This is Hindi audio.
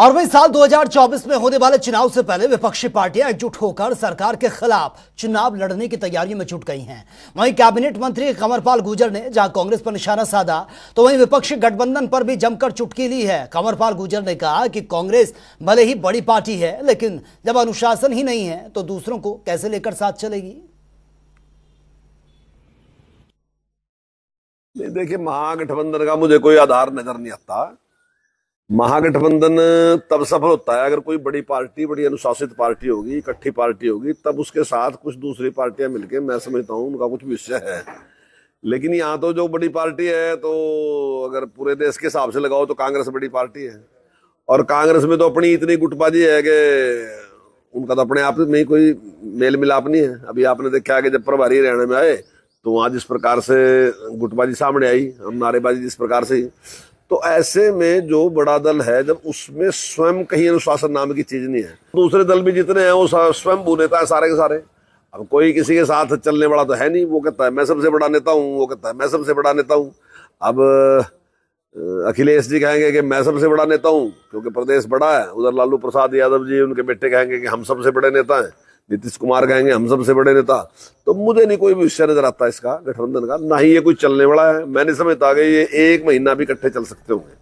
और वही साल 2024 में होने वाले चुनाव से पहले विपक्षी पार्टियां एकजुट होकर सरकार के खिलाफ चुनाव लड़ने की तैयारियों में जुट गई हैं वहीं कैबिनेट मंत्री कंवरपाल गुर्जर ने जहां कांग्रेस पर निशाना साधा तो वहीं विपक्षी गठबंधन पर भी जमकर चुटकी ली है कंवरपाल गुर्जर ने कहा कि कांग्रेस भले ही बड़ी पार्टी है लेकिन जब अनुशासन ही नहीं है तो दूसरों को कैसे लेकर साथ चलेगी देखिए महागठबंधन का मुझे कोई आधार नजर नहीं आता महागठबंधन तब सफल होता है अगर कोई बड़ी पार्टी बड़ी अनुशासित पार्टी होगी इकट्ठी पार्टी होगी तब उसके साथ कुछ दूसरी पार्टियां मिलके मैं समझता हूँ उनका कुछ विषय है लेकिन यहाँ तो जो बड़ी पार्टी है तो अगर पूरे देश के हिसाब से लगाओ तो कांग्रेस बड़ी पार्टी है और कांग्रेस में तो अपनी इतनी गुटबाजी है कि उनका तो अपने आप में ही कोई मेल मिलाप नहीं है अभी आपने देखा कि जब प्रभारी हरियाणा में आए तो वहाँ जिस प्रकार से गुटबाजी सामने आई हम नारेबाजी जिस प्रकार से तो ऐसे में जो बड़ा दल है जब उसमें स्वयं कहीं अनुशासन नाम की चीज नहीं है दूसरे दल भी जितने हैं वो स्वयं वो नेता है सारे के सारे अब कोई किसी के साथ चलने वाला तो है नहीं वो कहता है मैं सबसे बड़ा नेता हूँ वो कहता है मैं सबसे बड़ा नेता हूँ अब अखिलेश जी कहेंगे कि मैं सबसे बड़ा नेता हूँ क्योंकि प्रदेश बड़ा है उधर लालू प्रसाद यादव जी उनके बेटे कहेंगे कि हम सबसे बड़े नेता हैं नीतीश कुमार कहेंगे हम सबसे बड़े नेता तो मुझे नहीं कोई भविष्य नजर आता इसका गठबंधन का ना ही ये कोई चलने वाला है मैं नहीं समझता कि ये एक महीना भी इकट्ठे चल सकते होंगे